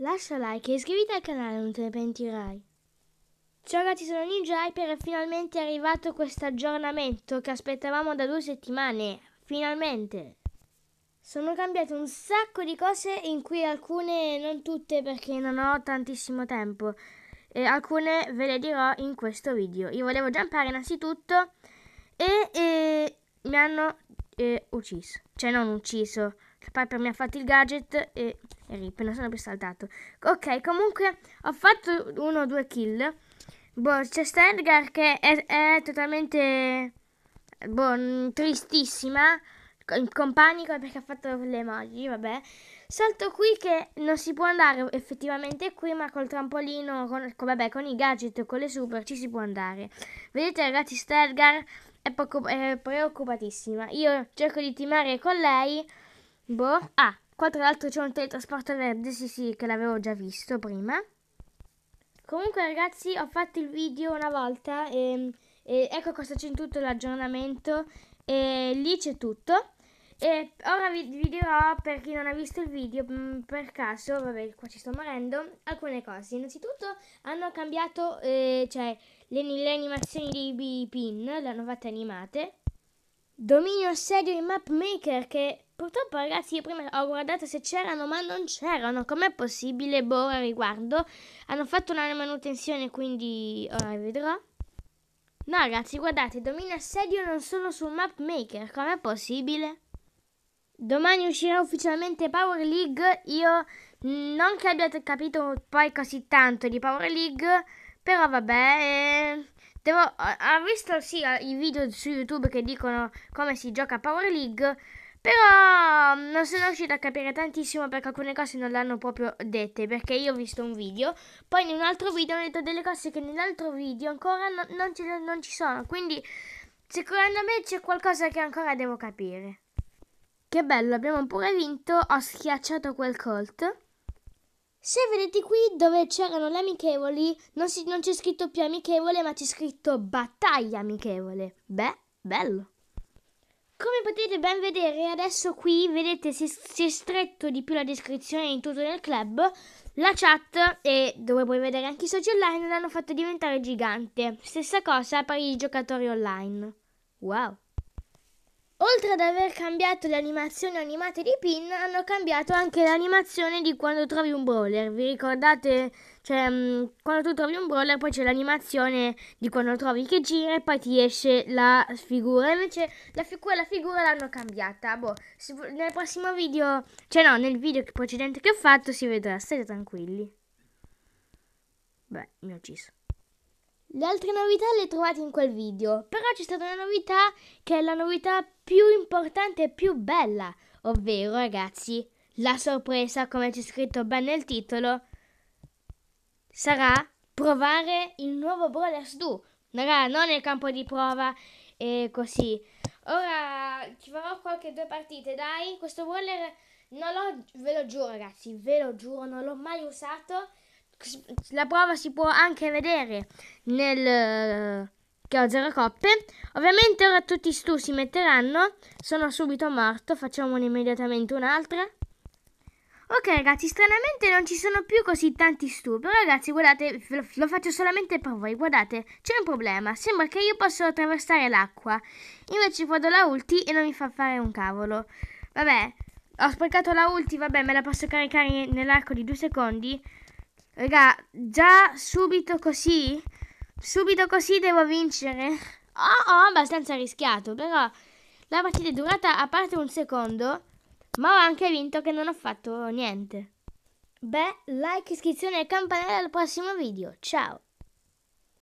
Lascia like e iscriviti al canale, non te ne pentirai. Ciao ragazzi, sono Ninja Hyper e finalmente è arrivato questo aggiornamento che aspettavamo da due settimane. Finalmente! Sono cambiate un sacco di cose in cui alcune, non tutte perché non ho tantissimo tempo. E alcune ve le dirò in questo video. Io volevo giampare innanzitutto e, e mi hanno e ucciso. Cioè non ucciso, che Piper mi ha fatto il gadget e, e rip, non sono più saltato. Ok, comunque ho fatto uno o due kill. Boh, c'è sta che è, è totalmente boh, tristissima, con, panico perché ha fatto le emoji, vabbè. Salto qui che non si può andare effettivamente qui, ma col trampolino, con, con, vabbè, con i gadget, con le super ci si può andare. Vedete ragazzi, sta è preoccupatissima. Io cerco di timare con lei. Boh. Ah, qua tra l'altro c'è un teletrasporto verde. Sì, sì, che l'avevo già visto prima. Comunque, ragazzi, ho fatto il video una volta. E, ehm, e ecco cosa c'è in tutto l'aggiornamento. E lì c'è tutto. E ora vi, vi, dirò, per chi non ha visto il video, mm, per caso, vabbè qua ci sto morendo, alcune cose. Innanzitutto hanno cambiato, eh, cioè, le, le, animazioni dei B-Pin, le hanno fatte animate. Dominio assedio in Map Maker che purtroppo ragazzi io prima ho guardato se c'erano ma non c'erano, com'è possibile? Boh, ora riguardo. Hanno fatto una manutenzione quindi ora vi vedrò. No ragazzi guardate, Domino assedio non sono su Map Maker, com'è possibile? Domani uscirà ufficialmente Power League. Io non che abbiate capito poi così tanto di Power League, però vabbè. Eh, devo, ho visto sì i video su YouTube che dicono come si gioca Power League, però non sono riuscita a capire tantissimo perché alcune cose non le hanno proprio dette, perché io ho visto un video, poi in un altro video hanno detto delle cose che nell'altro video ancora no, non, ce, non ci sono, quindi secondo me c'è qualcosa che ancora devo capire. Che bello, abbiamo pure vinto. Ho schiacciato quel colt. Se vedete qui dove c'erano le amichevoli, non, si, non c'è scritto più amichevole, ma c'è scritto battaglia amichevole. Beh, bello. Come potete ben vedere adesso qui, vedete si, si è stretto di più la descrizione di tutto nel club, la chat e dove puoi vedere anche i social online l'hanno fatto diventare gigante. Stessa cosa per i giocatori online. Wow! Oltre ad aver cambiato le animazioni animate di Pin, hanno cambiato anche l'animazione di quando trovi un brawler. Vi ricordate? Cioè, mm, quando tu trovi un brawler, poi c'è l'animazione di quando trovi che gira e poi ti esce la figura. Invece la figura, la figura l'hanno cambiata. Boh, nel prossimo video, cioè no, nel video precedente che ho fatto si vedrà. State tranquilli. Beh, mi ho ucciso. Le altre novità le trovate in quel video, però c'è stata una novità che è la novità più importante e più bella, ovvero ragazzi, la sorpresa, come c'è scritto ben nel titolo, sarà provare il nuovo Brawlers 2. Raga, non nel campo di prova e così. Ora ci farò qualche due partite, dai. Questo Brawler non l'ho, ve lo giuro ragazzi, ve lo giuro, non l'ho mai usato la prova si può anche vedere nel eh, che ho Coppe. Ovviamente ora tutti stu si metteranno. Sono subito morto. Facciamone immediatamente un'altra. Ok ragazzi, stranamente non ci sono più così tanti stu. Però ragazzi, guardate, lo, lo faccio solamente per voi. Guardate, c'è un problema. Sembra che io possa attraversare l'acqua. Invece vado la ulti e non mi fa fare un cavolo. Vabbè, ho sprecato la ulti, vabbè, me la posso caricare nell'arco di due secondi. Raga, già subito così? Subito così devo vincere? Oh, ho oh, abbastanza rischiato, però la partita è durata a parte un secondo, ma ho anche vinto che non ho fatto niente. Beh, like, iscrizione e campanella al prossimo video. Ciao!